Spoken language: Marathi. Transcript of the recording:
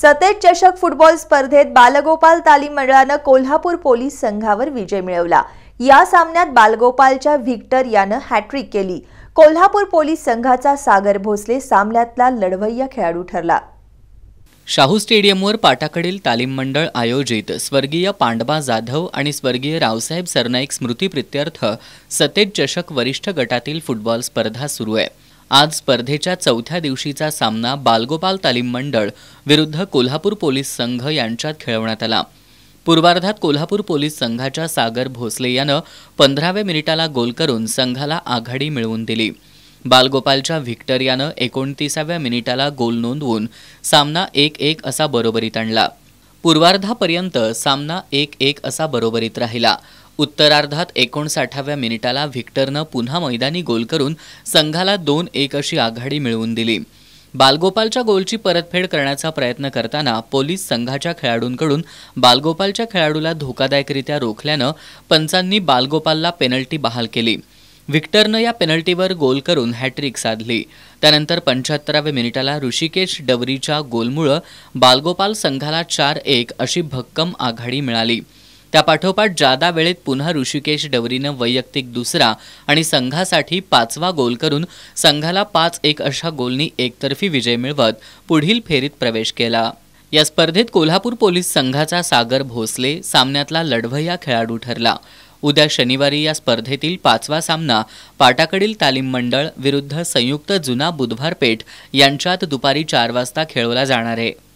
सतेज चषक फुटबॉल स्पर्धेत बालगोपाल तालीम मंडळानं कोल्हापूर पोलीस संघावर विजय मिळवला या सामन्यात बालगोपालच्या व्हिक्टर यानं हॅट्रिक केली कोल्हापूर पोलीस संघाचा सागर भोसले सामन्यातला लढवय्या खेळाडू ठरला शाहू स्टेडियमवर पाटाकडील तालीम मंडळ आयोजित स्वर्गीय पांडबा जाधव आणि स्वर्गीय रावसाहेब सरनाईक स्मृतीप्रित्यर्थ सतेज चषक वरिष्ठ गटातील फुटबॉल स्पर्धा सुरू आहे आज स्पर्धेच्या चौथ्या दिवशीचा सामना बालगोपाल तालीम मंडळ विरुद्ध कोल्हापूर पोलीस संघ यांच्यात खेळवण्यात आला पूर्वार्धात कोल्हापूर पोलीस संघाच्या सागर भोसले यानं पंधराव्या मिनिटाला गोल करून संघाला आघाडी मिळवून दिली बालगोपालच्या व्हिक्टर यानं एकोणतीसाव्या मिनिटाला गोल नोंदवून सामना एक एक असा बरोबरीत आणला पूर्वार्धापर्यंत सामना एक एक असा बरोबरीत राहिला उत्तरार्धात एकोणसाठाव्या मिनिटाला व्हिक्टरनं पुन्हा मैदानी गोल करून संघाला दोन एक अशी आघाडी मिळवून दिली बालगोपालच्या गोलची परतफेड करण्याचा प्रयत्न करताना पोलीस संघाच्या खेळाडूंकडून बालगोपालच्या खेळाडूला धोकादायकरित्या रोखल्यानं पंचांनी बालगोपालला पेनल्टी बहाल केली व्हिक्टरनं या पेनल्टीवर गोल करून हॅट्रिक साधली त्यानंतर पंच्याहत्तराव्या मिनिटाला ऋषिकेश डवरीच्या गोलमुळं बालगोपाल संघाला चार एक अशी भक्कम आघाडी मिळाली त्यापाठोपाठ जादा वेळेत पुन्हा ऋषिकेश डवरीनं वैयक्तिक दुसरा आणि संघासाठी पाचवा गोल करून संघाला पाच एक अशा गोलनी एकतर्फी विजय मिळवत पुढील फेरीत प्रवेश केला या स्पर्धेत कोल्हापूर पोलीस संघाचा सागर भोसले सामन्यातला लढवय्या खेळाडू ठरला उद्या शनिवारी या स्पर्धेतील पाचवा सामना पाटाकडील तालीम मंडळ विरुद्ध संयुक्त जुना बुधवार पेठ यांच्यात दुपारी चार वाजता खेळवला जाणार आहे